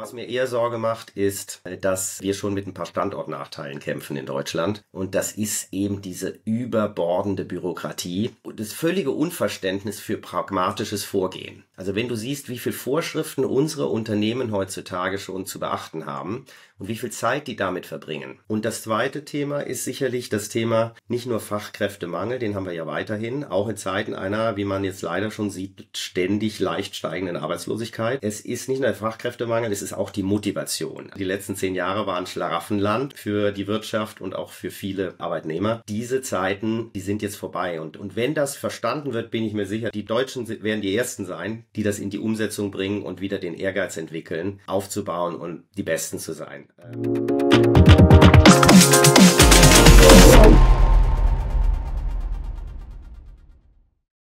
Was mir eher Sorge macht, ist, dass wir schon mit ein paar Standortnachteilen kämpfen in Deutschland. Und das ist eben diese überbordende Bürokratie und das völlige Unverständnis für pragmatisches Vorgehen. Also wenn du siehst, wie viele Vorschriften unsere Unternehmen heutzutage schon zu beachten haben und wie viel Zeit die damit verbringen. Und das zweite Thema ist sicherlich das Thema nicht nur Fachkräftemangel, den haben wir ja weiterhin, auch in Zeiten einer, wie man jetzt leider schon sieht, ständig leicht steigenden Arbeitslosigkeit. Es ist nicht nur Fachkräftemangel, es ist ist auch die Motivation. Die letzten zehn Jahre waren Schlaraffenland für die Wirtschaft und auch für viele Arbeitnehmer. Diese Zeiten, die sind jetzt vorbei. Und, und wenn das verstanden wird, bin ich mir sicher, die Deutschen werden die Ersten sein, die das in die Umsetzung bringen und wieder den Ehrgeiz entwickeln, aufzubauen und die Besten zu sein.